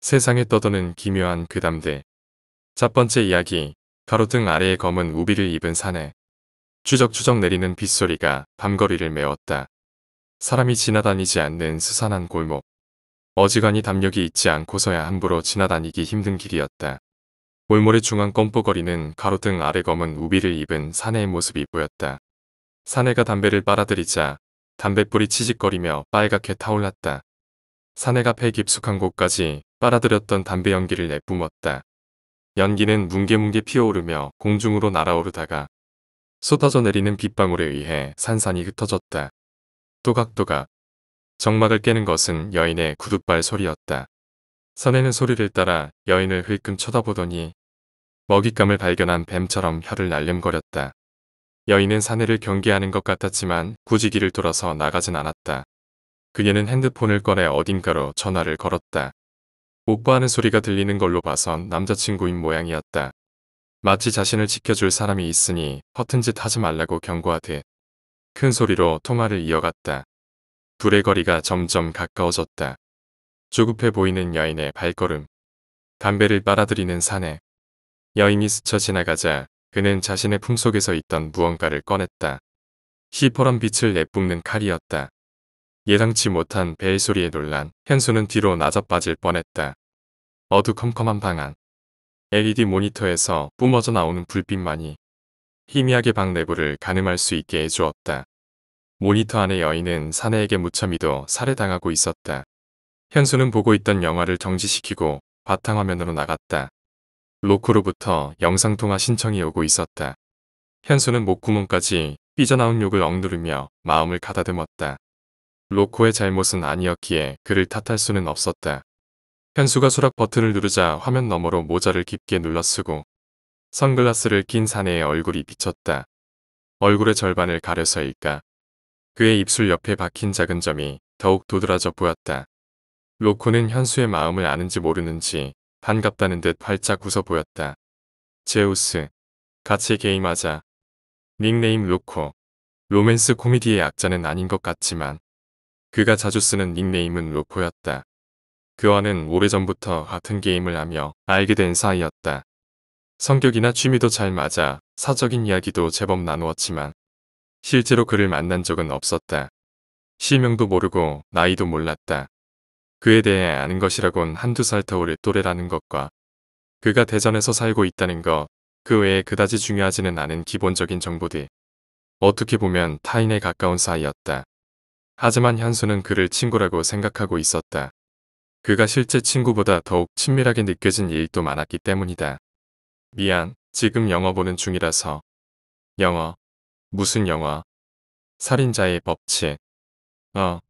세상에 떠도는 기묘한 그담대첫 번째 이야기, 가로등 아래의 검은 우비를 입은 산에 추적추적 내리는 빗소리가 밤거리를 메웠다. 사람이 지나다니지 않는 수산한 골목. 어지간히 담력이 있지 않고서야 함부로 지나다니기 힘든 길이었다. 골몰의 중앙 껌뻑거리는 가로등 아래 검은 우비를 입은 사내의 모습이 보였다. 사내가 담배를 빨아들이자 담뱃불이 치직거리며 빨갛게 타올랐다. 사내가 폐 깊숙한 곳까지 빨아들였던 담배 연기를 내뿜었다. 연기는 뭉게뭉게 피어오르며 공중으로 날아오르다가 쏟아져 내리는 빗방울에 의해 산산이 흩어졌다. 또각또각. 정막을 깨는 것은 여인의 구둣발 소리였다. 사내는 소리를 따라 여인을 흘끔 쳐다보더니 먹잇감을 발견한 뱀처럼 혀를 날름거렸다. 여인은 사내를 경계하는 것 같았지만 굳이 길을 돌아서 나가진 않았다. 그녀는 핸드폰을 꺼내 어딘가로 전화를 걸었다. 오빠하는 소리가 들리는 걸로 봐선 남자친구인 모양이었다. 마치 자신을 지켜줄 사람이 있으니 허튼 짓 하지 말라고 경고하듯 큰 소리로 통화를 이어갔다. 둘의 거리가 점점 가까워졌다. 조급해 보이는 여인의 발걸음. 담배를 빨아들이는 사내. 여인이 스쳐 지나가자 그는 자신의 품속에서 있던 무언가를 꺼냈다. 시퍼런 빛을 내뿜는 칼이었다. 예상치 못한 배의 소리에 놀란 현수는 뒤로 낮아빠질 뻔했다. 어두컴컴한 방 안. LED 모니터에서 뿜어져 나오는 불빛만이 희미하게 방 내부를 가늠할 수 있게 해주었다. 모니터 안의 여인은 사내에게 무참히도 살해당하고 있었다. 현수는 보고 있던 영화를 정지시키고 바탕화면으로 나갔다. 로코로부터 영상통화 신청이 오고 있었다. 현수는 목구멍까지 삐져나온 욕을 억누르며 마음을 가다듬었다. 로코의 잘못은 아니었기에 그를 탓할 수는 없었다. 현수가 수락 버튼을 누르자 화면 너머로 모자를 깊게 눌러쓰고 선글라스를 낀 사내의 얼굴이 비쳤다. 얼굴의 절반을 가려서일까. 그의 입술 옆에 박힌 작은 점이 더욱 도드라져 보였다. 로코는 현수의 마음을 아는지 모르는지 반갑다는 듯 활짝 웃어 보였다. 제우스. 같이 게임하자. 닉네임 로코. 로맨스 코미디의 약자는 아닌 것 같지만 그가 자주 쓰는 닉네임은 로포였다. 그와는 오래전부터 같은 게임을 하며 알게 된 사이였다. 성격이나 취미도 잘 맞아 사적인 이야기도 제법 나누었지만 실제로 그를 만난 적은 없었다. 실명도 모르고 나이도 몰랐다. 그에 대해 아는 것이라곤 한두 살 터울의 또래라는 것과 그가 대전에서 살고 있다는 것, 그 외에 그다지 중요하지는 않은 기본적인 정보들. 어떻게 보면 타인에 가까운 사이였다. 하지만 현수는 그를 친구라고 생각하고 있었다. 그가 실제 친구보다 더욱 친밀하게 느껴진 일도 많았기 때문이다. 미안, 지금 영어 보는 중이라서. 영어. 무슨 영화? 살인자의 법칙. 어,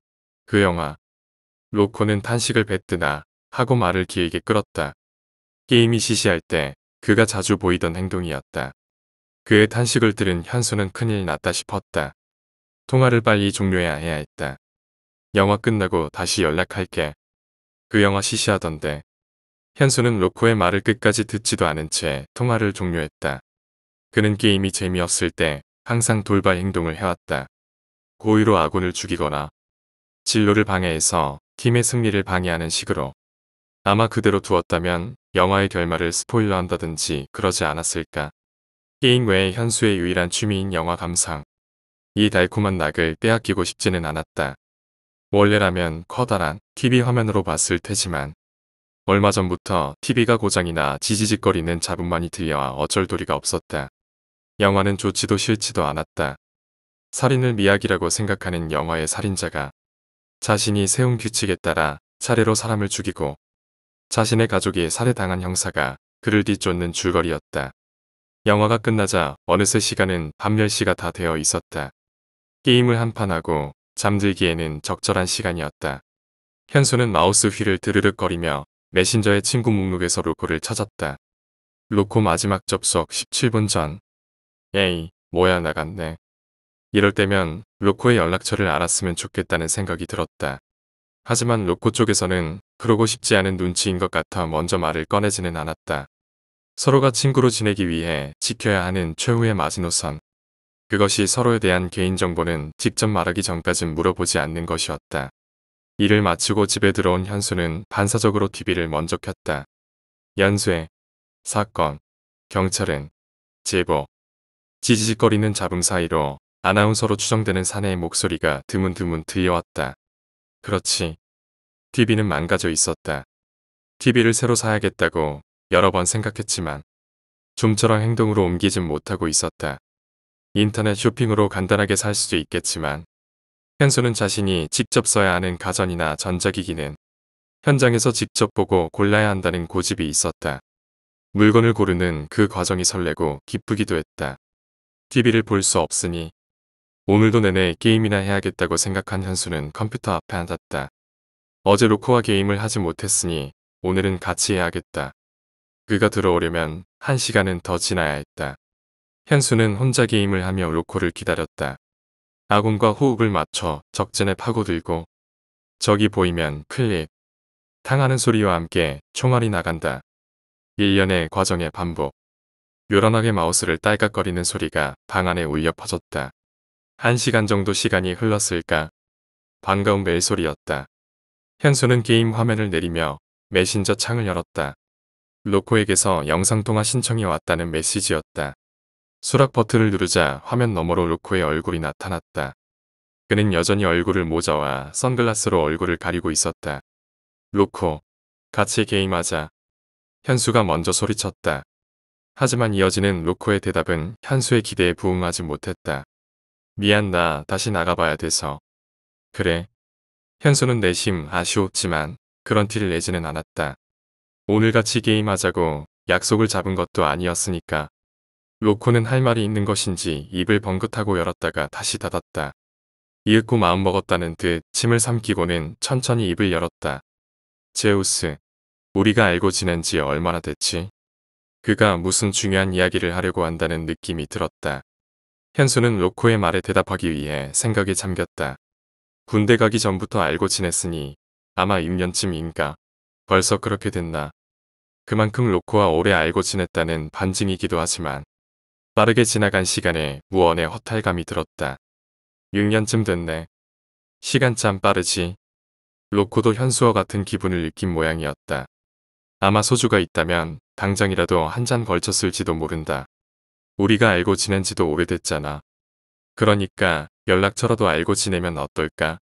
그 영화. 로코는 탄식을 뱉드나 하고 말을 길게 끌었다. 게임이 시시할 때 그가 자주 보이던 행동이었다. 그의 탄식을 들은 현수는 큰일 났다 싶었다. 통화를 빨리 종료해야 해야 했다. 영화 끝나고 다시 연락할게. 그 영화 시시하던데. 현수는 로코의 말을 끝까지 듣지도 않은 채 통화를 종료했다. 그는 게임이 재미없을 때 항상 돌발 행동을 해왔다. 고의로 아군을 죽이거나 진로를 방해해서 팀의 승리를 방해하는 식으로 아마 그대로 두었다면 영화의 결말을 스포일러한다든지 그러지 않았을까. 게임 외에 현수의 유일한 취미인 영화 감상. 이 달콤한 낙을 빼앗기고 싶지는 않았다. 원래라면 커다란 TV 화면으로 봤을 테지만 얼마 전부터 TV가 고장이나 지지직거리는 자분만이 들려와 어쩔 도리가 없었다. 영화는 좋지도 싫지도 않았다. 살인을 미약이라고 생각하는 영화의 살인자가 자신이 세운 규칙에 따라 차례로 사람을 죽이고 자신의 가족이 살해당한 형사가 그를 뒤쫓는 줄거리였다. 영화가 끝나자 어느새 시간은 밤 10시가 다 되어 있었다. 게임을 한판 하고 잠들기에는 적절한 시간이었다. 현수는 마우스 휠을 드르륵거리며 메신저의 친구 목록에서 로코를 찾았다. 로코 마지막 접속 17분 전. 에이, 뭐야 나갔네. 이럴 때면 로코의 연락처를 알았으면 좋겠다는 생각이 들었다. 하지만 로코 쪽에서는 그러고 싶지 않은 눈치인 것 같아 먼저 말을 꺼내지는 않았다. 서로가 친구로 지내기 위해 지켜야 하는 최후의 마지노선. 그것이 서로에 대한 개인정보는 직접 말하기 전까진 물어보지 않는 것이었다. 일을 마치고 집에 들어온 현수는 반사적으로 TV를 먼저 켰다. 연쇄, 사건, 경찰은, 제보, 지지직거리는 잡음 사이로 아나운서로 추정되는 사내의 목소리가 드문드문 들려왔다. 그렇지. TV는 망가져 있었다. TV를 새로 사야겠다고 여러 번 생각했지만 좀처럼 행동으로 옮기진 못하고 있었다. 인터넷 쇼핑으로 간단하게 살 수도 있겠지만 현수는 자신이 직접 써야 하는 가전이나 전자기기는 현장에서 직접 보고 골라야 한다는 고집이 있었다. 물건을 고르는 그 과정이 설레고 기쁘기도 했다. TV를 볼 수 없으니 오늘도 내내 게임이나 해야겠다고 생각한 현수는 컴퓨터 앞에 앉았다. 어제 로코와 게임을 하지 못했으니 오늘은 같이 해야겠다. 그가 들어오려면 한 시간은 더 지나야 했다. 현수는 혼자 게임을 하며 로코를 기다렸다. 아군과 호흡을 맞춰 적진에 파고들고 적이 보이면 클릭, 탕하는 소리와 함께 총알이 나간다. 일련의 과정의 반복. 요란하게 마우스를 딸깍거리는 소리가 방 안에 울려 퍼졌다. 한 시간 정도 시간이 흘렀을까? 반가운 멜 소리였다. 현수는 게임 화면을 내리며 메신저 창을 열었다. 로코에게서 영상통화 신청이 왔다는 메시지였다. 수락 버튼을 누르자 화면 너머로 루코의 얼굴이 나타났다. 그는 여전히 얼굴을 모자와 선글라스로 얼굴을 가리고 있었다. 루코, 같이 게임하자. 현수가 먼저 소리쳤다. 하지만 이어지는 루코의 대답은 현수의 기대에 부응하지 못했다. 미안 나 다시 나가봐야 돼서. 그래. 현수는 내심 아쉬웠지만 그런 티를 내지는 않았다. 오늘같이 게임하자고 약속을 잡은 것도 아니었으니까. 로코는 할 말이 있는 것인지 입을 번긋하고 열었다가 다시 닫았다. 이윽고 마음먹었다는 듯 침을 삼키고는 천천히 입을 열었다. 제우스, 우리가 알고 지낸 지 얼마나 됐지? 그가 무슨 중요한 이야기를 하려고 한다는 느낌이 들었다. 현수는 로코의 말에 대답하기 위해 생각에 잠겼다. 군대 가기 전부터 알고 지냈으니 아마 6년쯤인가. 벌써 그렇게 됐나. 그만큼 로코와 오래 알고 지냈다는 반증이기도 하지만 빠르게 지나간 시간에 무언의 허탈감이 들었다. 6년쯤 됐네. 시간 참 빠르지. 로코도 현수와 같은 기분을 느낀 모양이었다. 아마 소주가 있다면 당장이라도 한 잔 걸쳤을지도 모른다. 우리가 알고 지낸 지도 오래됐잖아. 그러니까 연락처라도 알고 지내면 어떨까?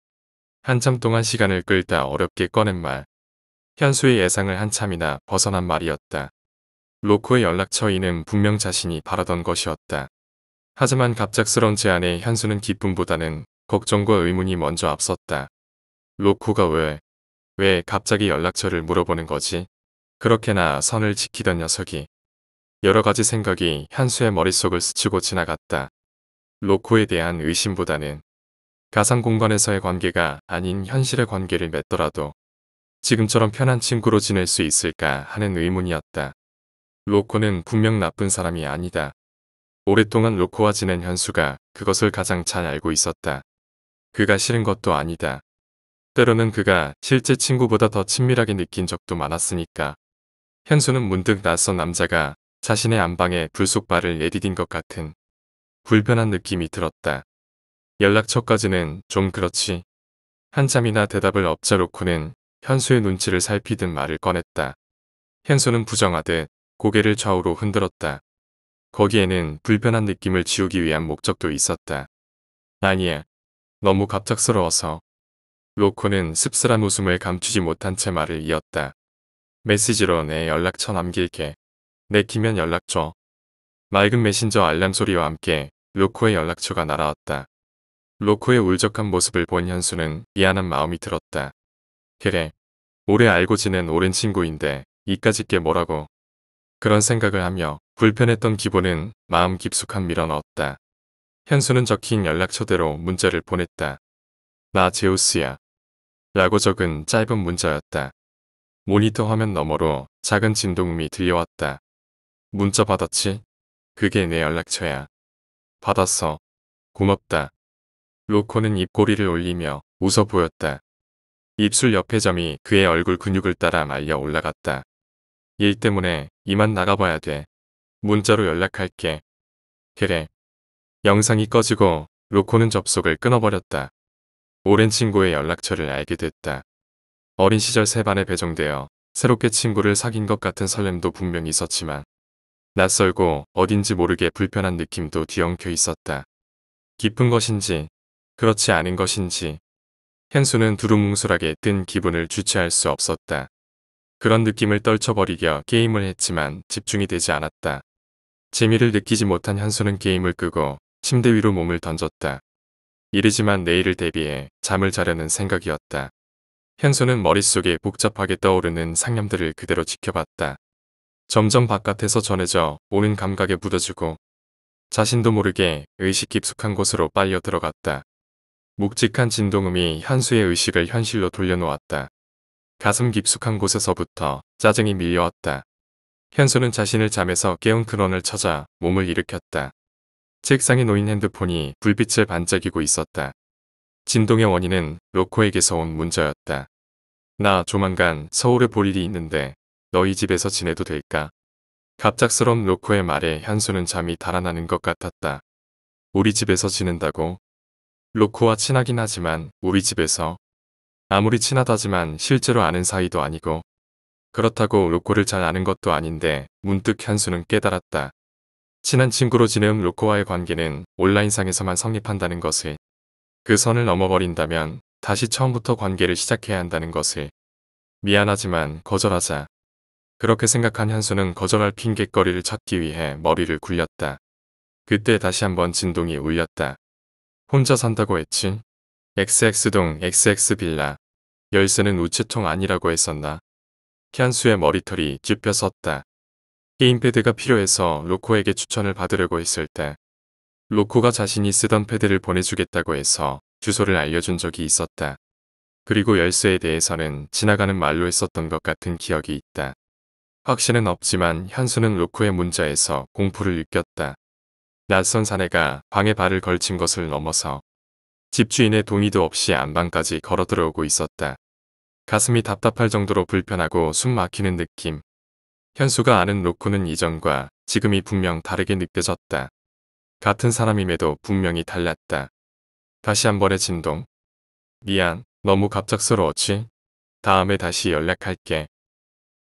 한참 동안 시간을 끌다 어렵게 꺼낸 말. 현수의 예상을 한참이나 벗어난 말이었다. 로코의 연락처 이는 분명 자신이 바라던 것이었다. 하지만 갑작스런 제안에 현수는 기쁨보다는 걱정과 의문이 먼저 앞섰다. 로코가 왜, 왜 갑자기 연락처를 물어보는 거지? 그렇게나 선을 지키던 녀석이. 여러 가지 생각이 현수의 머릿속을 스치고 지나갔다. 로코에 대한 의심보다는 가상 공간에서의 관계가 아닌 현실의 관계를 맺더라도 지금처럼 편한 친구로 지낼 수 있을까 하는 의문이었다. 로코는 분명 나쁜 사람이 아니다. 오랫동안 로코와 지낸 현수가 그것을 가장 잘 알고 있었다. 그가 싫은 것도 아니다. 때로는 그가 실제 친구보다 더 친밀하게 느낀 적도 많았으니까. 현수는 문득 낯선 남자가 자신의 안방에 불속발을 내디딘 것 같은 불편한 느낌이 들었다. 연락처까지는 좀 그렇지. 한참이나 대답을 업자 로코는 현수의 눈치를 살피듯 말을 꺼냈다. 현수는 부정하듯 고개를 좌우로 흔들었다. 거기에는 불편한 느낌을 지우기 위한 목적도 있었다. 아니야. 너무 갑작스러워서. 로코는 씁쓸한 웃음을 감추지 못한 채 말을 이었다. 메시지로 내 연락처 남길게. 내키면 연락줘. 맑은 메신저 알람 소리와 함께 로코의 연락처가 날아왔다. 로코의 울적한 모습을 본 현수는 미안한 마음이 들었다. 그래. 오래 알고 지낸 오랜 친구인데 이까짓 게 뭐라고. 그런 생각을 하며 불편했던 기본은 마음 깊숙한 밀어넣었다. 현수는 적힌 연락처대로 문자를 보냈다. 나 제우스야. 라고 적은 짧은 문자였다. 모니터 화면 너머로 작은 진동음이 들려왔다. 문자 받았지? 그게 내 연락처야. 받았어. 고맙다. 로코는 입꼬리를 올리며 웃어 보였다. 입술 옆에 점이 그의 얼굴 근육을 따라 말려 올라갔다. 일 때문에 이만 나가봐야 돼. 문자로 연락할게. 그래. 영상이 꺼지고 로코는 접속을 끊어버렸다. 오랜 친구의 연락처를 알게 됐다. 어린 시절 세 반에 배정되어 새롭게 친구를 사귄 것 같은 설렘도 분명 있었지만 낯설고 어딘지 모르게 불편한 느낌도 뒤엉켜 있었다. 기쁜 것인지 그렇지 않은 것인지 현수는 두루뭉술하게 뜬 기분을 주체할 수 없었다. 그런 느낌을 떨쳐버리려 게임을 했지만 집중이 되지 않았다. 재미를 느끼지 못한 현수는 게임을 끄고 침대 위로 몸을 던졌다. 이르지만 내일을 대비해 잠을 자려는 생각이었다. 현수는 머릿속에 복잡하게 떠오르는 상념들을 그대로 지켜봤다. 점점 바깥에서 전해져 오는 감각에 묻어주고 자신도 모르게 의식 깊숙한 곳으로 빨려 들어갔다. 묵직한 진동음이 현수의 의식을 현실로 돌려놓았다. 가슴 깊숙한 곳에서부터 짜증이 밀려왔다. 현수는 자신을 잠에서 깨운 근원을 찾아 몸을 일으켰다. 책상에 놓인 핸드폰이 불빛을 반짝이고 있었다. 진동의 원인은 로코에게서 온 문자였다. 나 조만간 서울에 볼 일이 있는데 너희 집에서 지내도 될까? 갑작스런 로코의 말에 현수는 잠이 달아나는 것 같았다. 우리 집에서 지낸다고? 로코와 친하긴 하지만 우리 집에서 아무리 친하다지만 실제로 아는 사이도 아니고 그렇다고 로코를 잘 아는 것도 아닌데 문득 현수는 깨달았다. 친한 친구로 지내온 로코와의 관계는 온라인상에서만 성립한다는 것을 그 선을 넘어버린다면 다시 처음부터 관계를 시작해야 한다는 것을 미안하지만 거절하자. 그렇게 생각한 현수는 거절할 핑곗거리를 찾기 위해 머리를 굴렸다. 그때 다시 한번 진동이 울렸다. 혼자 산다고 했지? XX동 XX빌라 열쇠는 우체통 아니라고 했었나. 현수의 머리털이 찝혀 섰다. 게임패드가 필요해서 로코에게 추천을 받으려고 했을 때 로코가 자신이 쓰던 패드를 보내주겠다고 해서 주소를 알려준 적이 있었다. 그리고 열쇠에 대해서는 지나가는 말로 했었던 것 같은 기억이 있다. 확신은 없지만 현수는 로코의 문자에서 공포를 느꼈다. 낯선 사내가 방에 발을 걸친 것을 넘어서 집주인의 동의도 없이 안방까지 걸어 들어오고 있었다. 가슴이 답답할 정도로 불편하고 숨 막히는 느낌. 현수가 아는 로코는 이전과 지금이 분명 다르게 느껴졌다. 같은 사람임에도 분명히 달랐다. 다시 한 번의 진동. 미안, 너무 갑작스러웠지? 다음에 다시 연락할게.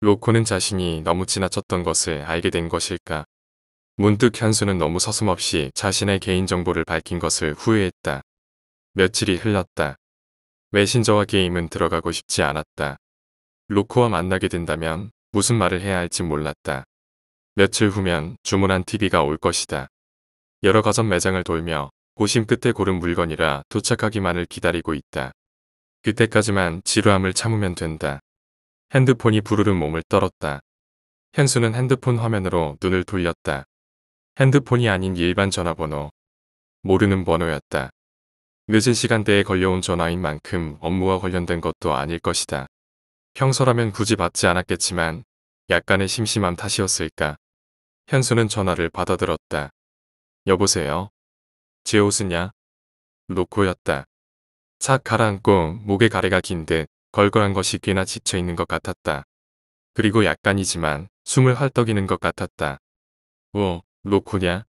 로코는 자신이 너무 지나쳤던 것을 알게 된 것일까. 문득 현수는 너무 서슴없이 자신의 개인정보를 밝힌 것을 후회했다. 며칠이 흘렀다. 메신저와 게임은 들어가고 싶지 않았다. 로코와 만나게 된다면 무슨 말을 해야 할지 몰랐다. 며칠 후면 주문한 TV가 올 것이다. 여러 가전 매장을 돌며 고심 끝에 고른 물건이라 도착하기만을 기다리고 있다. 그때까지만 지루함을 참으면 된다. 핸드폰이 부르르 몸을 떨었다. 현수는 핸드폰 화면으로 눈을 돌렸다. 핸드폰이 아닌 일반 전화번호. 모르는 번호였다. 늦은 시간대에 걸려온 전화인 만큼 업무와 관련된 것도 아닐 것이다. 평소라면 굳이 받지 않았겠지만 약간의 심심함 탓이었을까. 현수는 전화를 받아들었다. 여보세요? 제옷은냐 로코였다. 착 가라앉고 목에 가래가 긴 듯 걸걸한 것이 꽤나 지쳐있는 것 같았다. 그리고 약간이지만 숨을 헐떡이는 것 같았다. 오, 뭐, 로코냐?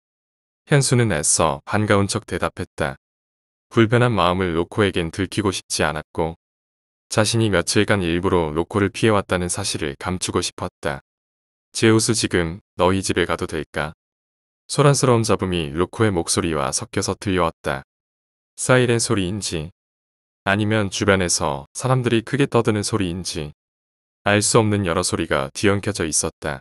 현수는 애써 반가운 척 대답했다. 불편한 마음을 로코에겐 들키고 싶지 않았고 자신이 며칠간 일부러 로코를 피해왔다는 사실을 감추고 싶었다. 제우스 지금 너희 집에 가도 될까? 소란스러운 잡음이 로코의 목소리와 섞여서 들려왔다. 사이렌 소리인지 아니면 주변에서 사람들이 크게 떠드는 소리인지 알 수 없는 여러 소리가 뒤엉켜져 있었다.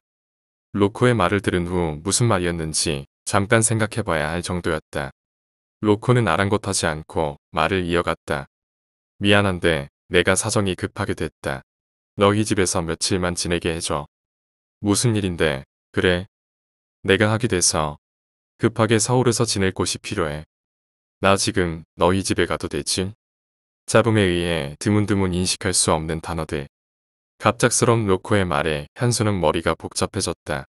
로코의 말을 들은 후 무슨 말이었는지 잠깐 생각해봐야 할 정도였다. 로코는 아랑곳하지 않고 말을 이어갔다. 미안한데 내가 사정이 급하게 됐다. 너희 집에서 며칠만 지내게 해줘. 무슨 일인데 그래. 내가 하게 돼서 급하게 서울에서 지낼 곳이 필요해. 나 지금 너희 집에 가도 되지? 잡음에 의해 드문드문 인식할 수 없는 단어들. 갑작스런 로코의 말에 현수는 머리가 복잡해졌다.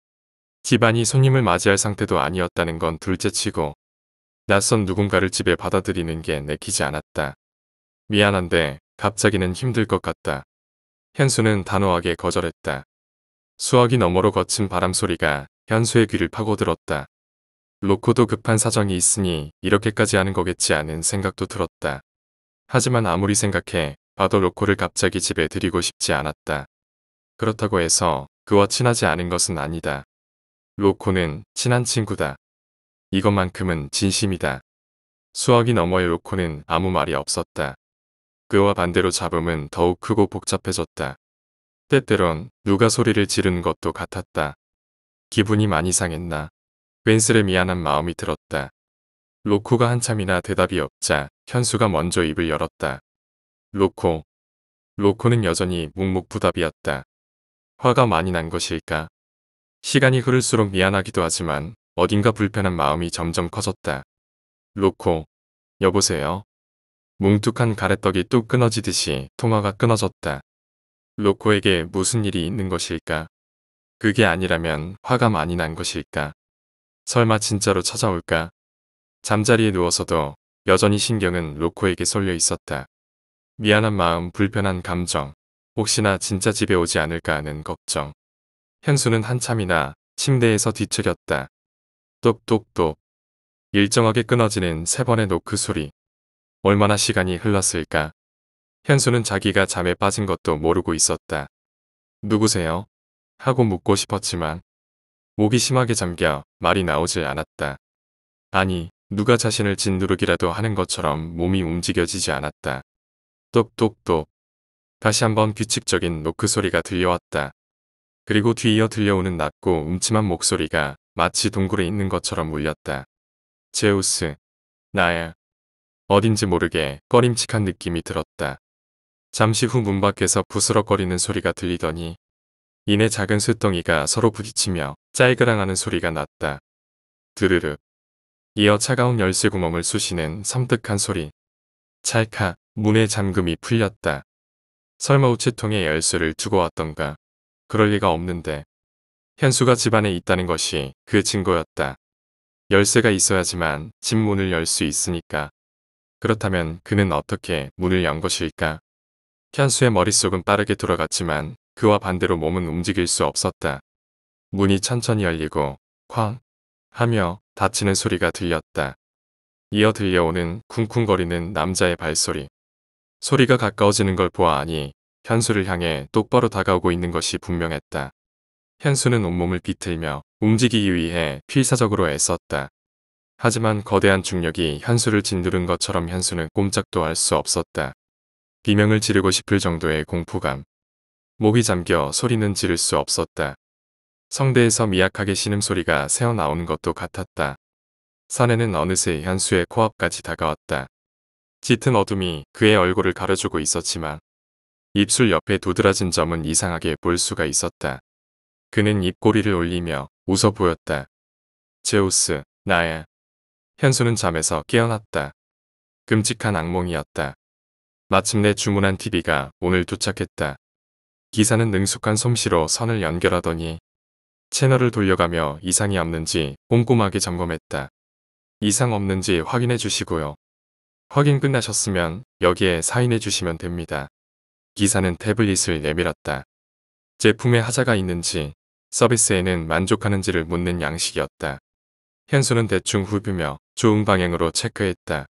집안이 손님을 맞이할 상태도 아니었다는 건 둘째치고 낯선 누군가를 집에 받아들이는 게 내키지 않았다. 미안한데 갑자기는 힘들 것 같다. 현수는 단호하게 거절했다. 수화기 너머로 거친 바람 소리가 현수의 귀를 파고들었다. 로코도 급한 사정이 있으니 이렇게까지 하는 거겠지 않은 생각도 들었다. 하지만 아무리 생각해 봐도 로코를 갑자기 집에 들이고 싶지 않았다. 그렇다고 해서 그와 친하지 않은 것은 아니다. 로코는 친한 친구다. 이것만큼은 진심이다. 수학이 너머의 로코는 아무 말이 없었다. 그와 반대로 잡음은 더욱 크고 복잡해졌다. 때때론 누가 소리를 지르는 것도 같았다. 기분이 많이 상했나. 웬스의 미안한 마음이 들었다. 로코가 한참이나 대답이 없자 현수가 먼저 입을 열었다. 로코. 로코는 여전히 묵묵부답이었다. 화가 많이 난 것일까. 시간이 흐를수록 미안하기도 하지만 어딘가 불편한 마음이 점점 커졌다. 로코, 여보세요? 뭉툭한 가래떡이 또 끊어지듯이 통화가 끊어졌다. 로코에게 무슨 일이 있는 것일까? 그게 아니라면 화가 많이 난 것일까? 설마 진짜로 찾아올까? 잠자리에 누워서도 여전히 신경은 로코에게 쏠려 있었다. 미안한 마음, 불편한 감정, 혹시나 진짜 집에 오지 않을까 하는 걱정. 현수는 한참이나 침대에서 뒤척였다. 똑똑똑. 일정하게 끊어지는 세 번의 노크 그 소리. 얼마나 시간이 흘렀을까. 현수는 자기가 잠에 빠진 것도 모르고 있었다. 누구세요? 하고 묻고 싶었지만 목이 심하게 잠겨 말이 나오질 않았다. 아니, 누가 자신을 짓누르기라도 하는 것처럼 몸이 움직여지지 않았다. 똑똑똑. 다시 한번 규칙적인 노크 그 소리가 들려왔다. 그리고 뒤이어 들려오는 낮고 음침한 목소리가 마치 동굴에 있는 것처럼 울렸다. 제우스, 나야. 어딘지 모르게 꺼림칙한 느낌이 들었다. 잠시 후 문 밖에서 부스럭거리는 소리가 들리더니 이내 작은 쇳덩이가 서로 부딪히며 짤그랑하는 소리가 났다. 드르륵. 이어 차가운 열쇠 구멍을 쑤시는 섬뜩한 소리. 찰칵 문의 잠금이 풀렸다. 설마 우체통에 열쇠를 두고 왔던가. 그럴 리가 없는데. 현수가 집안에 있다는 것이 그 증거였다. 열쇠가 있어야지만 집 문을 열 수 있으니까. 그렇다면 그는 어떻게 문을 연 것일까? 현수의 머릿속은 빠르게 돌아갔지만 그와 반대로 몸은 움직일 수 없었다. 문이 천천히 열리고 쾅 하며 닫히는 소리가 들렸다. 이어 들려오는 쿵쿵거리는 남자의 발소리. 소리가 가까워지는 걸 보아하니 현수를 향해 똑바로 다가오고 있는 것이 분명했다. 현수는 온몸을 비틀며 움직이기 위해 필사적으로 애썼다. 하지만 거대한 중력이 현수를 짓누른 것처럼 현수는 꼼짝도 할 수 없었다. 비명을 지르고 싶을 정도의 공포감. 목이 잠겨 소리는 지를 수 없었다. 성대에서 미약하게 신음소리가 새어나오는 것도 같았다. 산에는 어느새 현수의 코앞까지 다가왔다. 짙은 어둠이 그의 얼굴을 가려주고 있었지만 입술 옆에 도드라진 점은 이상하게 볼 수가 있었다. 그는 입꼬리를 올리며 웃어 보였다. 제우스, 나야. 현수는 잠에서 깨어났다. 끔찍한 악몽이었다. 마침내 주문한 TV가 오늘 도착했다. 기사는 능숙한 솜씨로 선을 연결하더니 채널을 돌려가며 이상이 없는지 꼼꼼하게 점검했다. 이상 없는지 확인해 주시고요. 확인 끝나셨으면 여기에 사인해 주시면 됩니다. 기사는 태블릿을 내밀었다. 제품에 하자가 있는지 서비스에는 만족하는지를 묻는 양식이었다. 현수는 대충 후비며 좋은 방향으로 체크했다.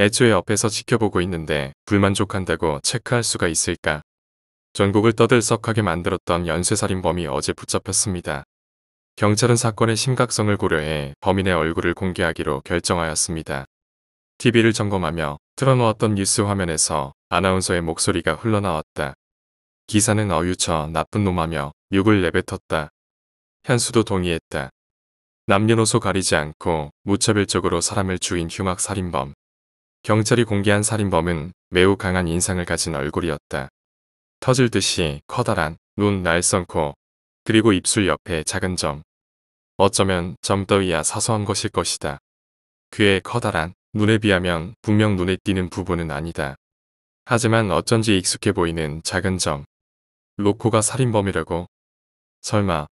애초에 옆에서 지켜보고 있는데 불만족한다고 체크할 수가 있을까? 전국을 떠들썩하게 만들었던 연쇄살인범이 어제 붙잡혔습니다. 경찰은 사건의 심각성을 고려해 범인의 얼굴을 공개하기로 결정하였습니다. TV를 점검하며 틀어놓았던 뉴스 화면에서 아나운서의 목소리가 흘러나왔다. 기사는 어유처 나쁜 놈하며 육을 내뱉었다. 현수도 동의했다. 남녀노소 가리지 않고 무차별적으로 사람을 죽인 흉악살인범. 경찰이 공개한 살인범은 매우 강한 인상을 가진 얼굴이었다. 터질 듯이 커다란 눈, 날선 코, 그리고 입술 옆에 작은 점. 어쩌면 점더위야 사소한 것일 것이다. 그의 커다란 눈에 비하면 분명 눈에 띄는 부분은 아니다. 하지만 어쩐지 익숙해 보이는 작은 점. 로코가 살인범이라고 설마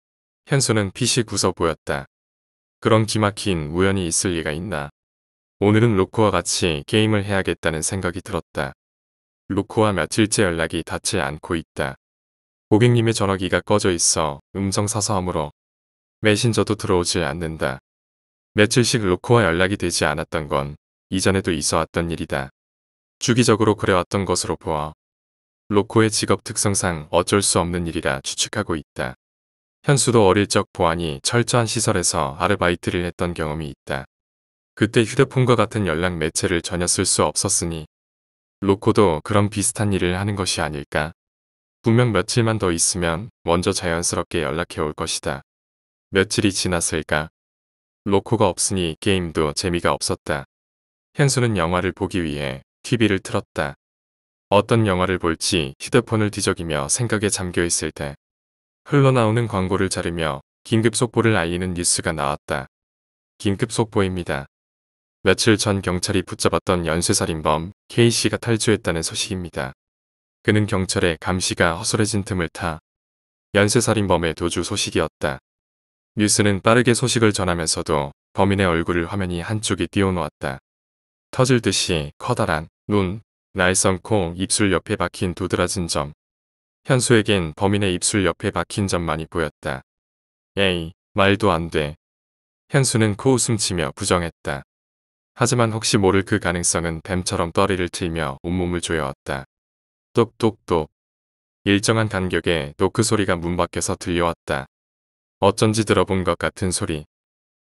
현수는 핏이 굳어 보였다. 그런 기막힌 우연이 있을 리가 있나. 오늘은 로코와 같이 게임을 해야겠다는 생각이 들었다. 로코와 며칠째 연락이 닿지 않고 있다. 고객님의 전화기가 꺼져 있어 음성 사서함으로 메신저도 들어오지 않는다. 며칠씩 로코와 연락이 되지 않았던 건 이전에도 있어왔던 일이다. 주기적으로 그래왔던 것으로 보아 로코의 직업 특성상 어쩔 수 없는 일이라 추측하고 있다. 현수도 어릴 적 보안이 철저한 시설에서 아르바이트를 했던 경험이 있다. 그때 휴대폰과 같은 연락 매체를 전혀 쓸 수 없었으니 로코도 그런 비슷한 일을 하는 것이 아닐까. 분명 며칠만 더 있으면 먼저 자연스럽게 연락해 올 것이다. 며칠이 지났을까. 로코가 없으니 게임도 재미가 없었다. 현수는 영화를 보기 위해 TV를 틀었다. 어떤 영화를 볼지 휴대폰을 뒤적이며 생각에 잠겨 있을 때 흘러나오는 광고를 자르며 긴급 속보를 알리는 뉴스가 나왔다. 긴급 속보입니다. 며칠 전 경찰이 붙잡았던 연쇄살인범 K씨가 탈주했다는 소식입니다. 그는 경찰의 감시가 허술해진 틈을 타 연쇄살인범의 도주 소식이었다. 뉴스는 빠르게 소식을 전하면서도 범인의 얼굴을 화면이 한쪽이 띄워놓았다. 터질 듯이 커다란 눈, 날선 코, 입술 옆에 박힌 도드라진 점, 현수에겐 범인의 입술 옆에 박힌 점만이 보였다. 에이, 말도 안 돼. 현수는 코웃음치며 부정했다. 하지만 혹시 모를 그 가능성은 뱀처럼 떠리를 틀며 온몸을 조여왔다. 똑똑똑. 일정한 간격에 노크 그 소리가 문 밖에서 들려왔다. 어쩐지 들어본 것 같은 소리.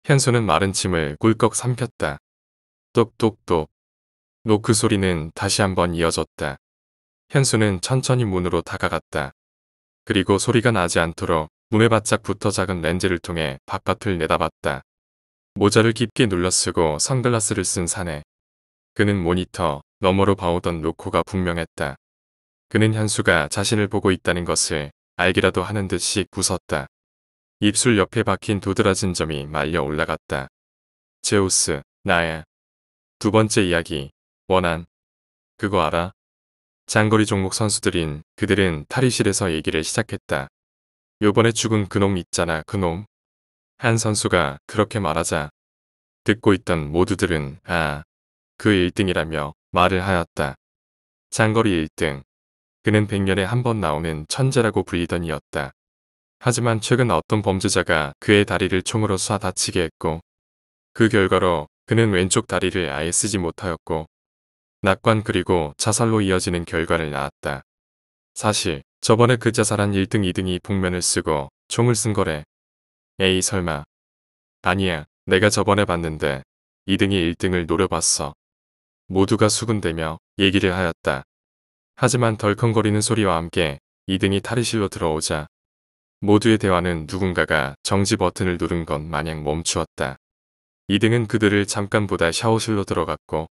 현수는 마른 침을 꿀꺽 삼켰다. 똑똑똑. 노크 그 소리는 다시 한번 이어졌다. 현수는 천천히 문으로 다가갔다. 그리고 소리가 나지 않도록 문에 바짝 붙어 작은 렌즈를 통해 바깥을 내다봤다. 모자를 깊게 눌러쓰고 선글라스를 쓴 사내. 그는 모니터 너머로 봐오던 로코가 분명했다. 그는 현수가 자신을 보고 있다는 것을 알기라도 하는 듯이 웃었다. 입술 옆에 박힌 도드라진 점이 말려 올라갔다. 제우스, 나야. 두 번째 이야기, 원한. 그거 알아? 장거리 종목 선수들인 그들은 탈의실에서 얘기를 시작했다. 요번에 죽은 그놈 있잖아 그놈. 한 선수가 그렇게 말하자 듣고 있던 모두들은 아, 그 1등이라며 말을 하였다. 장거리 1등. 그는 100년에 한 번 나오는 천재라고 불리던 이였다. 하지만 최근 어떤 범죄자가 그의 다리를 총으로 쏴 다치게 했고 그 결과로 그는 왼쪽 다리를 아예 쓰지 못하였고 낙관 그리고 자살로 이어지는 결과를 낳았다. 사실 저번에 그 자살한 1등 2등이 복면을 쓰고 총을 쓴 거래. 에이 설마. 아니야 내가 저번에 봤는데 2등이 1등을 노려봤어. 모두가 수군대며 얘기를 하였다. 하지만 덜컹거리는 소리와 함께 2등이 탈의실로 들어오자 모두의 대화는 누군가가 정지 버튼을 누른 것 마냥 멈추었다. 2등은 그들을 잠깐 보다 샤워실로 들어갔고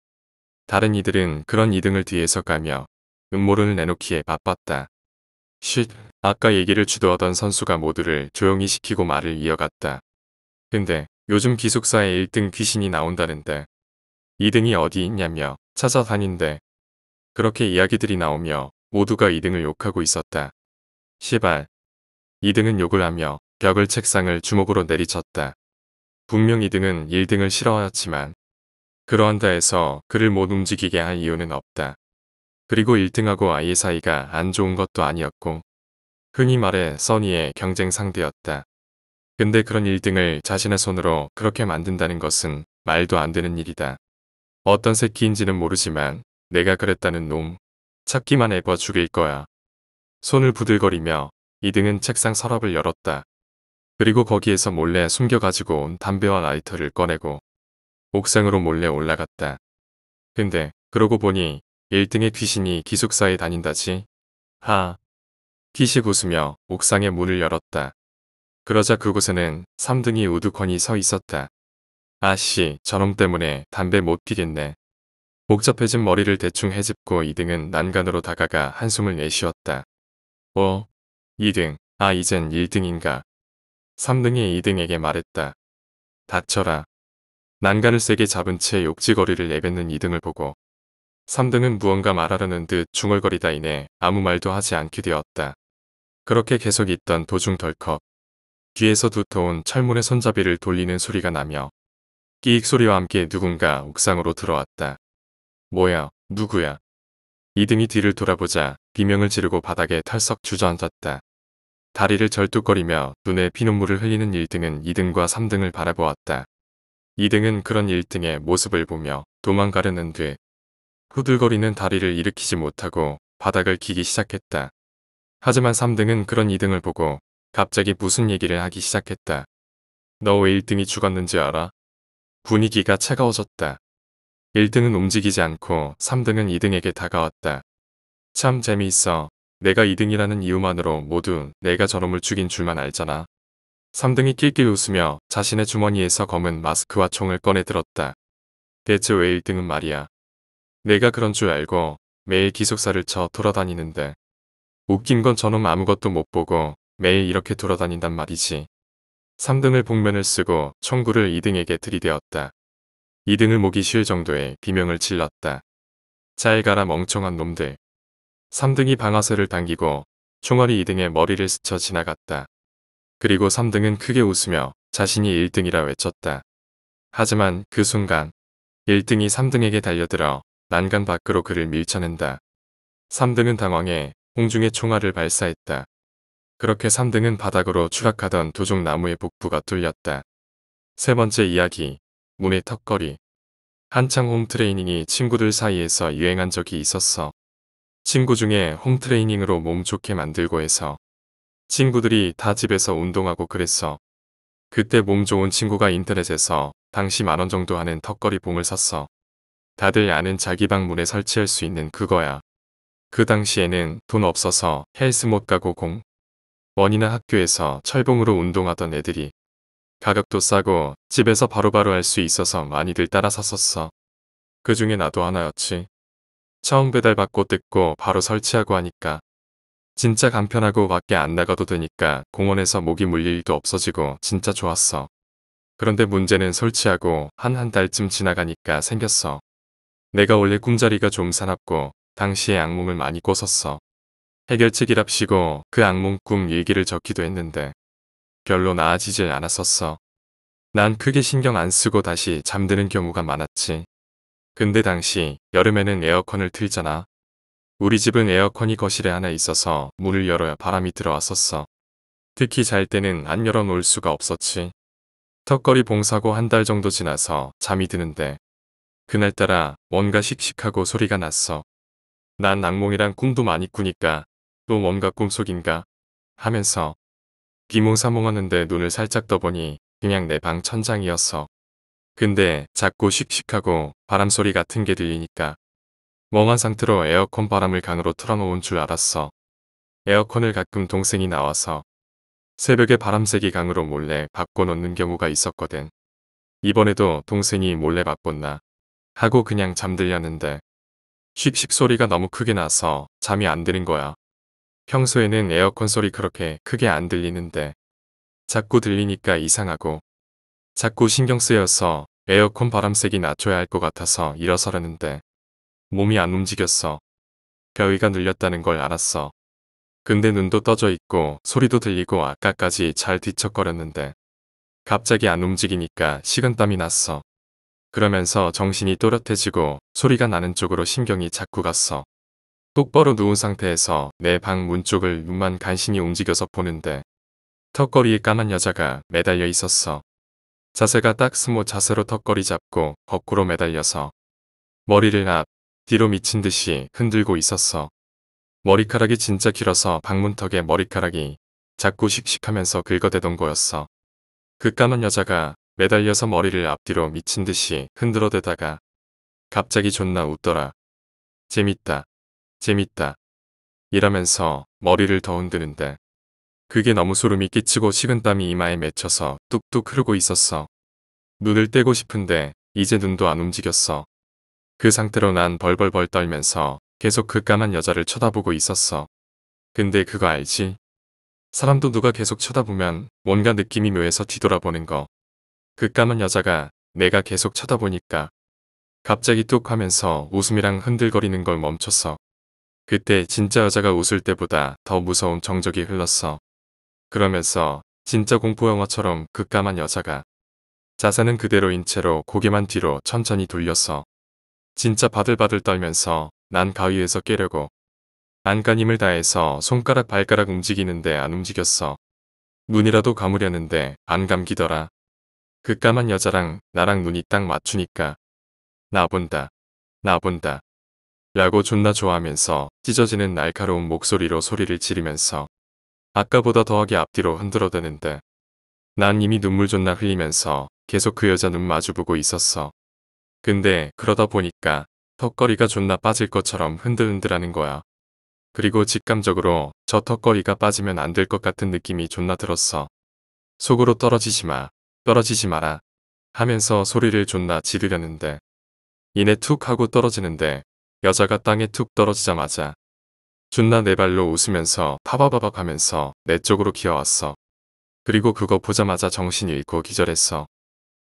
다른 이들은 그런 이등을 뒤에서 까며 음모론을 내놓기에 바빴다. 쉿, 아까 얘기를 주도하던 선수가 모두를 조용히 시키고 말을 이어갔다. 근데 요즘 기숙사에 1등 귀신이 나온다는데 2등이 어디 있냐며 찾아다닌데 그렇게 이야기들이 나오며 모두가 2등을 욕하고 있었다. 시발. 2등은 욕을 하며 벽을 책상을 주먹으로 내리쳤다. 분명 2등은 1등을 싫어하였지만 그러한다 해서 그를 못 움직이게 할 이유는 없다. 그리고 1등하고 아이의 사이가 안 좋은 것도 아니었고 흔히 말해 써니의 경쟁 상대였다. 근데 그런 1등을 자신의 손으로 그렇게 만든다는 것은 말도 안 되는 일이다. 어떤 새끼인지는 모르지만 내가 그랬다는 놈 찾기만 해봐 죽일 거야. 손을 부들거리며 2등은 책상 서랍을 열었다. 그리고 거기에서 몰래 숨겨가지고 온 담배와 라이터를 꺼내고 옥상으로 몰래 올라갔다. 근데 그러고 보니 1등의 귀신이 기숙사에 다닌다지. 하. 기식 웃으며 옥상의 문을 열었다. 그러자 그곳에는 3등이 우두커니 서 있었다. 아씨 저놈 때문에 담배 못 피겠네. 복잡해진 머리를 대충 해집고 2등은 난간으로 다가가 한숨을 내쉬었다. 어? 2등, 아 이젠 1등인가. 3등이 2등에게 말했다. 다쳐라. 난간을 세게 잡은 채 욕지거리를 내뱉는 2등을 보고 3등은 무언가 말하려는 듯 중얼거리다 이내 아무 말도 하지 않게 되었다. 그렇게 계속 있던 도중 덜컥 뒤에서 두터운 철문의 손잡이를 돌리는 소리가 나며 끼익 소리와 함께 누군가 옥상으로 들어왔다. 뭐야, 누구야? 2등이 뒤를 돌아보자 비명을 지르고 바닥에 털썩 주저앉았다. 다리를 절뚝거리며 눈에 피눈물을 흘리는 1등은 2등과 3등을 바라보았다. 2등은 그런 1등의 모습을 보며 도망가려는 듯 후들거리는 다리를 일으키지 못하고 바닥을 기기 시작했다. 하지만 3등은 그런 2등을 보고 갑자기 무슨 얘기를 하기 시작했다. 너 왜 1등이 죽었는지 알아? 분위기가 차가워졌다. 1등은 움직이지 않고 3등은 2등에게 다가왔다. 참 재미있어. 내가 2등이라는 이유만으로 모두 내가 저놈을 죽인 줄만 알잖아. 3등이 낄낄 웃으며 자신의 주머니에서 검은 마스크와 총을 꺼내 들었다. 대체 왜 1등은 말이야. 내가 그런 줄 알고 매일 기숙사를 쳐 돌아다니는데. 웃긴 건 저놈 아무것도 못 보고 매일 이렇게 돌아다닌단 말이지. 3등을 복면을 쓰고 총구를 2등에게 들이대었다. 2등을 목이 쉴 정도의 비명을 질렀다. 잘 가라 멍청한 놈들. 3등이 방아쇠를 당기고 총알이 2등의 머리를 스쳐 지나갔다. 그리고 3등은 크게 웃으며 자신이 1등이라 외쳤다. 하지만 그 순간 1등이 3등에게 달려들어 난간 밖으로 그를 밀쳐낸다. 3등은 당황해 홍중에 총알을 발사했다. 그렇게 3등은 바닥으로 추락하던 도종 나무의 복부가 뚫렸다. 세 번째 이야기 문의 턱걸이 한창 홈트레이닝이 친구들 사이에서 유행한 적이 있었어. 친구 중에 홈트레이닝으로 몸 좋게 만들고 해서 친구들이 다 집에서 운동하고 그랬어. 그때 몸 좋은 친구가 인터넷에서 당시 만원 정도 하는 턱걸이 봉을 샀어. 다들 아는 자기 방문에 설치할 수 있는 그거야. 그 당시에는 돈 없어서 헬스 못 가고 공, 원이나 학교에서 철봉으로 운동하던 애들이 가격도 싸고 집에서 바로바로 할 수 있어서 많이들 따라 샀었어. 그 중에 나도 하나였지. 처음 배달받고 뜯고 바로 설치하고 하니까 진짜 간편하고 밖에 안 나가도 되니까 공원에서 모기 물릴 일도 없어지고 진짜 좋았어. 그런데 문제는 설치하고 한 한 달쯤 지나가니까 생겼어. 내가 원래 꿈자리가 좀 사납고 당시에 악몽을 많이 꿨었어. 해결책이랍시고 그 악몽 꿈 얘기를 적기도 했는데 별로 나아지질 않았었어. 난 크게 신경 안 쓰고 다시 잠드는 경우가 많았지. 근데 당시 여름에는 에어컨을 틀잖아. 우리 집은 에어컨이 거실에 하나 있어서 문을 열어야 바람이 들어왔었어. 특히 잘 때는 안 열어놓을 수가 없었지. 턱걸이 봉사고 한 달 정도 지나서 잠이 드는데 그날따라 뭔가 씩씩하고 소리가 났어. 난 악몽이랑 꿈도 많이 꾸니까 또 뭔가 꿈속인가 하면서 비몽사몽하는데 눈을 살짝 떠보니 그냥 내 방 천장이었어. 근데 작고 씩씩하고 바람소리 같은 게 들리니까 멍한 상태로 에어컨 바람을 강으로 틀어놓은 줄 알았어. 에어컨을 가끔 동생이 나와서 새벽에 바람 세기 강으로 몰래 바꿔놓는 경우가 있었거든. 이번에도 동생이 몰래 바꿨나 하고 그냥 잠들렸는데 쉭쉭 소리가 너무 크게 나서 잠이 안 드는 거야. 평소에는 에어컨 소리 그렇게 크게 안 들리는데 자꾸 들리니까 이상하고 자꾸 신경 쓰여서 에어컨 바람 세기 낮춰야 할 것 같아서 일어서려는데 몸이 안 움직였어. 벼위가 눌렸다는 걸 알았어. 근데 눈도 떠져 있고 소리도 들리고 아까까지 잘 뒤척거렸는데 갑자기 안 움직이니까 식은땀이 났어. 그러면서 정신이 또렷해지고 소리가 나는 쪽으로 신경이 자꾸 갔어. 똑바로 누운 상태에서 내 방 문 쪽을 눈만 간신히 움직여서 보는데 턱걸이에 까만 여자가 매달려 있었어. 자세가 딱 스모 자세로 턱걸이 잡고 거꾸로 매달려서 머리를 앞 뒤로 미친 듯이 흔들고 있었어. 머리카락이 진짜 길어서 방문턱에 머리카락이 자꾸 씩씩하면서 긁어대던 거였어. 그 까만 여자가 매달려서 머리를 앞뒤로 미친 듯이 흔들어대다가 갑자기 존나 웃더라. 재밌다. 재밌다. 이라면서 머리를 더 흔드는데 그게 너무 소름이 끼치고 식은땀이 이마에 맺혀서 뚝뚝 흐르고 있었어. 눈을 떼고 싶은데 이제 눈도 안 움직였어. 그 상태로 난 벌벌벌 떨면서 계속 그 까만 여자를 쳐다보고 있었어. 근데 그거 알지? 사람도 누가 계속 쳐다보면 뭔가 느낌이 묘해서 뒤돌아보는 거. 그 까만 여자가 내가 계속 쳐다보니까 갑자기 뚝 하면서 웃음이랑 흔들거리는 걸 멈췄어. 그때 진짜 여자가 웃을 때보다 더 무서운 정적이 흘렀어. 그러면서 진짜 공포영화처럼 그 까만 여자가 자세는 그대로인 채로 고개만 뒤로 천천히 돌렸어. 진짜 바들바들 떨면서 난 가위에서 깨려고 안간힘을 다해서 손가락 발가락 움직이는데 안 움직였어. 눈이라도 감으려는데 안 감기더라. 그 까만 여자랑 나랑 눈이 딱 맞추니까 나 본다. 나 본다. 라고 존나 좋아하면서 찢어지는 날카로운 목소리로 소리를 지르면서 아까보다 더하게 앞뒤로 흔들어대는데 난 이미 눈물 존나 흘리면서 계속 그 여자 눈 마주보고 있었어. 근데 그러다 보니까 턱걸이가 존나 빠질 것처럼 흔들흔들하는 거야. 그리고 직감적으로 저 턱걸이가 빠지면 안 될 것 같은 느낌이 존나 들었어. 속으로 떨어지지 마, 떨어지지 마라 하면서 소리를 존나 지르려는데 이내 툭 하고 떨어지는데 여자가 땅에 툭 떨어지자마자 존나 내 발로 웃으면서 파바바박 하면서 내 쪽으로 기어왔어. 그리고 그거 보자마자 정신 잃고 기절했어.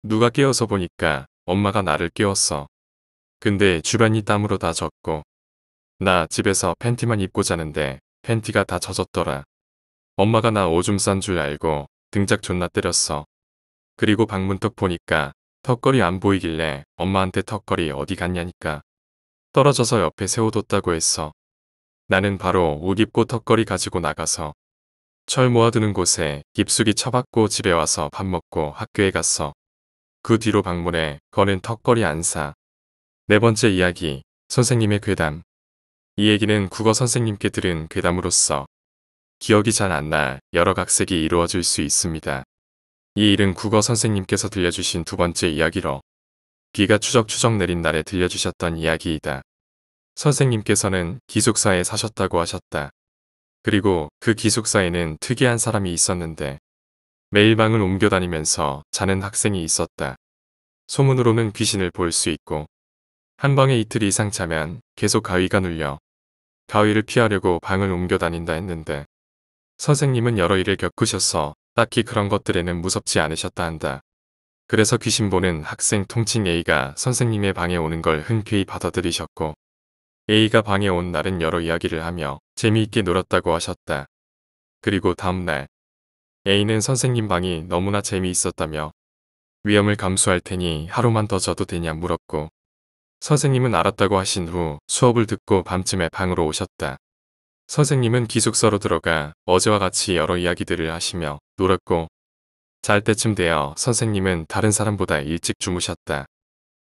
누가 깨어서 보니까 엄마가 나를 깨웠어. 근데 주변이 땀으로 다 젖고 나 집에서 팬티만 입고 자는데 팬티가 다 젖었더라. 엄마가 나 오줌 싼 줄 알고 등짝 존나 때렸어. 그리고 방문턱 보니까 턱걸이 안 보이길래 엄마한테 턱걸이 어디 갔냐니까 떨어져서 옆에 세워뒀다고 했어. 나는 바로 옷 입고 턱걸이 가지고 나가서 철 모아두는 곳에 깊숙이 쳐박고 집에 와서 밥 먹고 학교에 갔어. 그 뒤로 방문해 거는 턱걸이 안사. 네 번째 이야기, 선생님의 괴담. 이 얘기는 국어 선생님께 들은 괴담으로서 기억이 잘 안 나 여러 각색이 이루어질 수 있습니다. 이 일은 국어 선생님께서 들려주신 두 번째 이야기로 비가 추적추적 내린 날에 들려주셨던 이야기이다. 선생님께서는 기숙사에 사셨다고 하셨다. 그리고 그 기숙사에는 특이한 사람이 있었는데 매일 방을 옮겨 다니면서 자는 학생이 있었다. 소문으로는 귀신을 볼 수 있고 한 방에 이틀 이상 자면 계속 가위가 눌려 가위를 피하려고 방을 옮겨 다닌다 했는데 선생님은 여러 일을 겪으셔서 딱히 그런 것들에는 무섭지 않으셨다 한다. 그래서 귀신 보는 학생 통칭 A가 선생님의 방에 오는 걸 흔쾌히 받아들이셨고 A가 방에 온 날은 여러 이야기를 하며 재미있게 놀았다고 하셨다. 그리고 다음날 A는 선생님 방이 너무나 재미있었다며 위험을 감수할 테니 하루만 더 져도 되냐 물었고 선생님은 알았다고 하신 후 수업을 듣고 밤쯤에 방으로 오셨다. 선생님은 기숙사로 들어가 어제와 같이 여러 이야기들을 하시며 놀았고 잘 때쯤 되어 선생님은 다른 사람보다 일찍 주무셨다.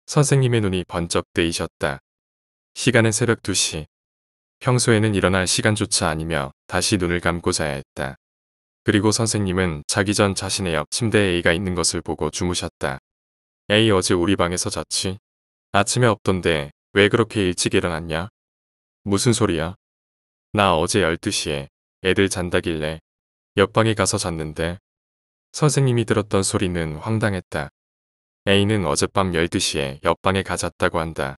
선생님의 눈이 번쩍 뜨이셨다. 시간은 새벽 2시. 평소에는 일어날 시간조차 아니며 다시 눈을 감고 자야 했다. 그리고 선생님은 자기 전 자신의 옆 침대에 A가 있는 것을 보고 주무셨다. A 어제 우리 방에서 잤지? 아침에 없던데 왜 그렇게 일찍 일어났냐? 무슨 소리야? 나 어제 12시에 애들 잔다길래 옆방에 가서 잤는데 선생님이 들었던 소리는 황당했다. A는 어젯밤 12시에 옆방에 가졌다고 한다.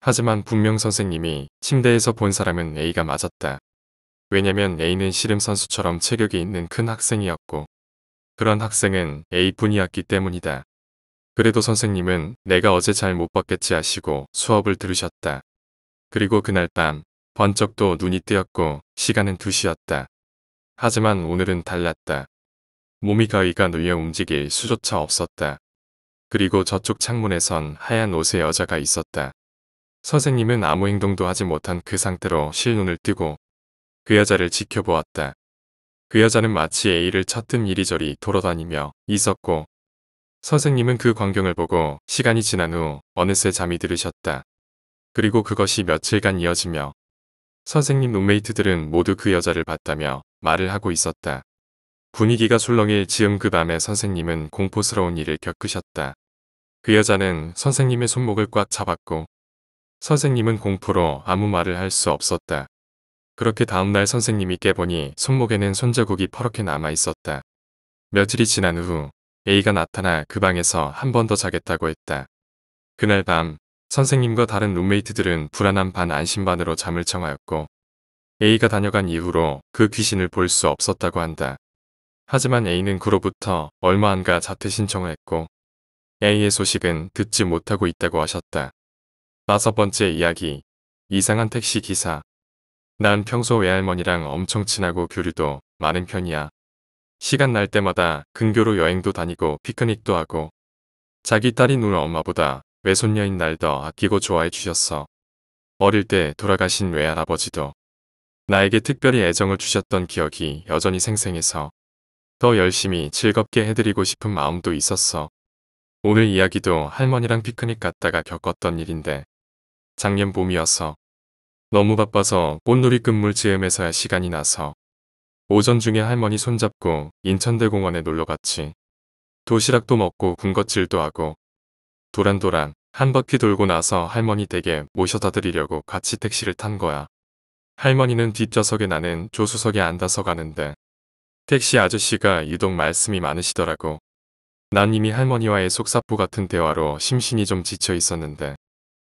하지만 분명 선생님이 침대에서 본 사람은 A가 맞았다. 왜냐면 A는 씨름 선수처럼 체격이 있는 큰 학생이었고 그런 학생은 A뿐이었기 때문이다. 그래도 선생님은 내가 어제 잘 못 봤겠지 하시고 수업을 들으셨다. 그리고 그날 밤 번쩍도 눈이 뜨였고 시간은 2시였다. 하지만 오늘은 달랐다. 몸이 가위가 눌려 움직일 수조차 없었다. 그리고 저쪽 창문에선 하얀 옷의 여자가 있었다. 선생님은 아무 행동도 하지 못한 그 상태로 실눈을 뜨고 그 여자를 지켜보았다. 그 여자는 마치 A를 찾듯 이리저리 돌아다니며 있었고 선생님은 그 광경을 보고 시간이 지난 후 어느새 잠이 들으셨다. 그리고 그것이 며칠간 이어지며 선생님 룸메이트들은 모두 그 여자를 봤다며 말을 하고 있었다. 분위기가 술렁일 지음 그 밤에 선생님은 공포스러운 일을 겪으셨다. 그 여자는 선생님의 손목을 꽉 잡았고 선생님은 공포로 아무 말을 할 수 없었다. 그렇게 다음날 선생님이 깨보니 손목에는 손자국이 퍼렇게 남아있었다. 며칠이 지난 후 A가 나타나 그 방에서 한 번 더 자겠다고 했다. 그날 밤 선생님과 다른 룸메이트들은 불안한 반 안심반으로 잠을 청하였고 A가 다녀간 이후로 그 귀신을 볼 수 없었다고 한다. 하지만 A는 그로부터 얼마 안가 자퇴 신청을 했고 A의 소식은 듣지 못하고 있다고 하셨다. 다섯 번째 이야기 이상한 택시 기사 난 평소 외할머니랑 엄청 친하고 교류도 많은 편이야. 시간 날 때마다 근교로 여행도 다니고 피크닉도 하고 자기 딸인 우리 엄마보다 외손녀인 날 더 아끼고 좋아해 주셨어. 어릴 때 돌아가신 외할아버지도 나에게 특별히 애정을 주셨던 기억이 여전히 생생해서 더 열심히 즐겁게 해드리고 싶은 마음도 있었어. 오늘 이야기도 할머니랑 피크닉 갔다가 겪었던 일인데 작년 봄이어서 너무 바빠서 꽃놀이끝물 지음에서야 시간이 나서 오전 중에 할머니 손잡고 인천대공원에 놀러갔지. 도시락도 먹고 군것질도 하고 도란도란 한 바퀴 돌고 나서 할머니 댁에 모셔다 드리려고 같이 택시를 탄 거야. 할머니는 뒷좌석에 나는 조수석에 앉아서 가는데 택시 아저씨가 유독 말씀이 많으시더라고. 난 이미 할머니와의 속사포 같은 대화로 심신이 좀 지쳐 있었는데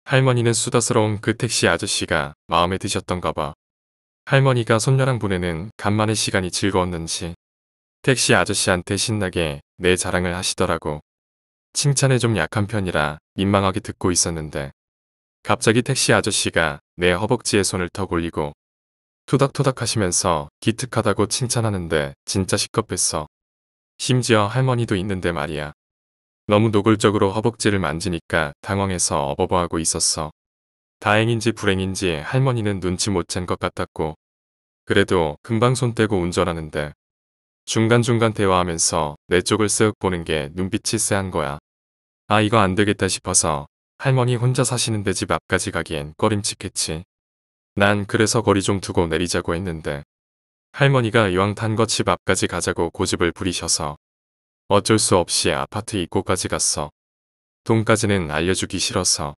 할머니는 수다스러운 그 택시 아저씨가 마음에 드셨던가 봐. 할머니가 손녀랑 보내는 간만의 시간이 즐거웠는지 택시 아저씨한테 신나게 내 자랑을 하시더라고. 칭찬에 좀 약한 편이라 민망하게 듣고 있었는데 갑자기 택시 아저씨가 내 허벅지에 손을 턱 올리고 토닥토닥 하시면서 기특하다고 칭찬하는데 진짜 시겁했어. 심지어 할머니도 있는데 말이야. 너무 노골적으로 허벅지를 만지니까 당황해서 어버버하고 있었어. 다행인지 불행인지 할머니는 눈치 못 챈 것 같았고 그래도 금방 손 떼고 운전하는데 중간중간 대화하면서 내 쪽을 쓱 보는 게 눈빛이 쎄한 거야. 아 이거 안 되겠다 싶어서 할머니 혼자 사시는데 집 앞까지 가기엔 꺼림칙했지. 난 그래서 거리 좀 두고 내리자고 했는데 할머니가 이왕 탄 거 집 앞까지 가자고 고집을 부리셔서 어쩔 수 없이 아파트 입구까지 갔어. 돈까지는 알려주기 싫어서.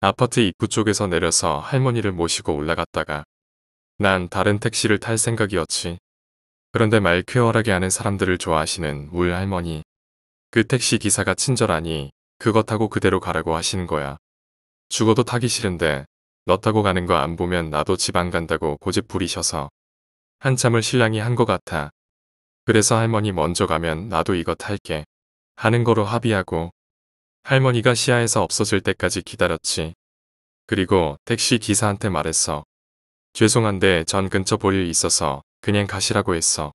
아파트 입구 쪽에서 내려서 할머니를 모시고 올라갔다가 난 다른 택시를 탈 생각이었지. 그런데 말 쾌활하게 하는 사람들을 좋아하시는 울 할머니. 그 택시 기사가 친절하니 그거 타고 그대로 가라고 하시는 거야. 죽어도 타기 싫은데 너 타고 가는 거 안 보면 나도 집안 간다고 고집 부리셔서 한참을 실랑이한 거 같아 그래서 할머니 먼저 가면 나도 이것 할게. 하는 거로 합의하고 할머니가 시야에서 없어질 때까지 기다렸지. 그리고 택시 기사한테 말했어. 죄송한데 전 근처 볼일 있어서 그냥 가시라고 했어.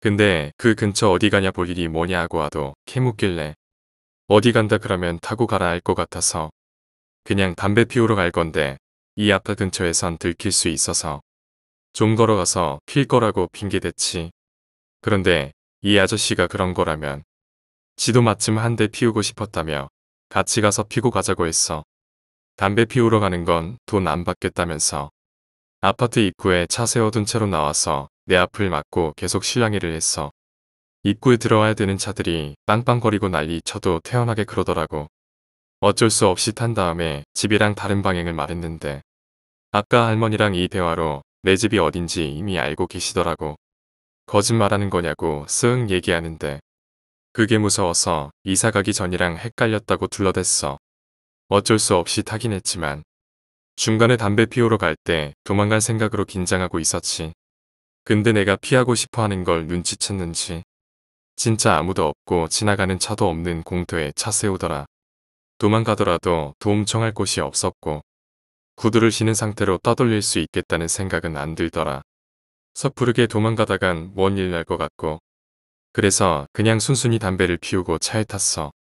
근데 그 근처 어디 가냐 볼 일이 뭐냐 고 와도 캐묻길래 어디 간다 그러면 타고 가라 할 것 같아서 그냥 담배 피우러 갈 건데 이 아파 근처에선 들킬 수 있어서 좀 걸어가서 필 거라고 핑계댔지. 그런데 이 아저씨가 그런 거라면 지도 마침 한 대 피우고 싶었다며 같이 가서 피고 가자고 했어. 담배 피우러 가는 건 돈 안 받겠다면서 아파트 입구에 차 세워둔 채로 나와서 내 앞을 막고 계속 실랑이를 했어. 입구에 들어와야 되는 차들이 빵빵거리고 난리 쳐도 태연하게 그러더라고. 어쩔 수 없이 탄 다음에 집이랑 다른 방향을 말했는데 아까 할머니랑 이 대화로 내 집이 어딘지 이미 알고 계시더라고. 거짓말하는 거냐고 쓱 얘기하는데 그게 무서워서 이사 가기 전이랑 헷갈렸다고 둘러댔어. 어쩔 수 없이 타긴 했지만 중간에 담배 피우러 갈 때 도망갈 생각으로 긴장하고 있었지. 근데 내가 피하고 싶어 하는 걸 눈치챘는지 진짜 아무도 없고 지나가는 차도 없는 공터에 차 세우더라. 도망가더라도 도움 청할 곳이 없었고 구두를 신은 상태로 떠돌릴 수 있겠다는 생각은 안 들더라. 섣부르게 도망가다간 뭔 일 날 것 같고 그래서 그냥 순순히 담배를 피우고 차에 탔어.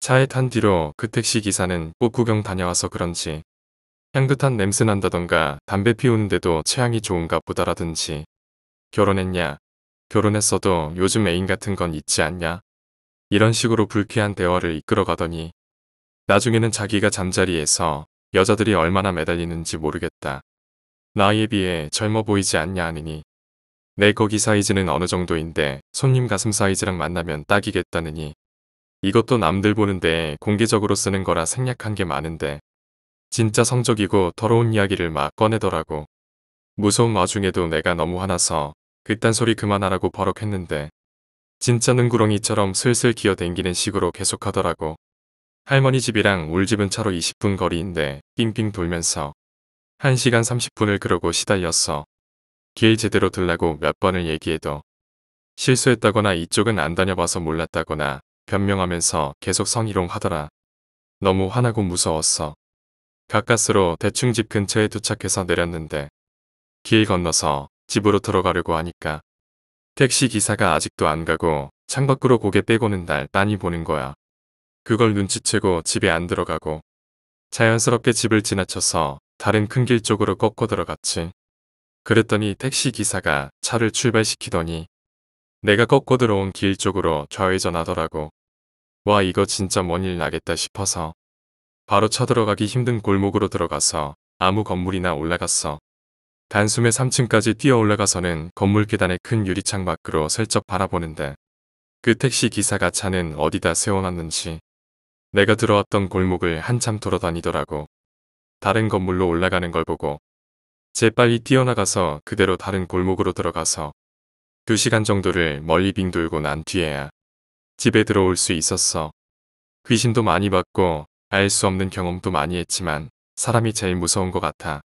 차에 탄 뒤로 그 택시 기사는 꽃 구경 다녀와서 그런지 향긋한 냄새 난다던가 담배 피우는데도 체향이 좋은가 보다라든지 결혼했냐 결혼했어도 요즘 애인 같은 건 있지 않냐 이런 식으로 불쾌한 대화를 이끌어가더니 나중에는 자기가 잠자리에서 여자들이 얼마나 매달리는지 모르겠다. 나이에 비해 젊어 보이지 않냐 하느니 내 거기 사이즈는 어느 정도인데 손님 가슴 사이즈랑 만나면 딱이겠다느니 이것도 남들 보는데 공개적으로 쓰는 거라 생략한 게 많은데 진짜 성적이고 더러운 이야기를 막 꺼내더라고. 무서운 와중에도 내가 너무 화나서 그딴 소리 그만하라고 버럭했는데 진짜 는구렁이처럼 슬슬 기어댕기는 식으로 계속하더라고. 할머니 집이랑 울 집은 차로 20분 거리인데 빙빙 돌면서 1시간 30분을 그러고 시달렸어. 길 제대로 들라고 몇 번을 얘기해도 실수했다거나 이쪽은 안 다녀봐서 몰랐다거나 변명하면서 계속 성희롱 하더라. 너무 화나고 무서웠어. 가까스로 대충 집 근처에 도착해서 내렸는데 길 건너서 집으로 들어가려고 하니까 택시 기사가 아직도 안 가고 창밖으로 고개 빼고는 날 빤히 보는 거야. 그걸 눈치채고 집에 안 들어가고 자연스럽게 집을 지나쳐서 다른 큰 길 쪽으로 꺾어 들어갔지. 그랬더니 택시 기사가 차를 출발시키더니 내가 꺾어 들어온 길 쪽으로 좌회전하더라고. 와 이거 진짜 뭔 일 나겠다 싶어서 바로 쳐들어가기 힘든 골목으로 들어가서 아무 건물이나 올라갔어. 단숨에 3층까지 뛰어 올라가서는 건물 계단의 큰 유리창 밖으로 슬쩍 바라보는데 그 택시 기사가 차는 어디다 세워놨는지 내가 들어왔던 골목을 한참 돌아다니더라고. 다른 건물로 올라가는 걸 보고 재빨리 뛰어나가서 그대로 다른 골목으로 들어가서 2시간 정도를 멀리 빙돌고 난 뒤에야 집에 들어올 수 있었어. 귀신도 많이 봤고 알 수 없는 경험도 많이 했지만 사람이 제일 무서운 것 같아.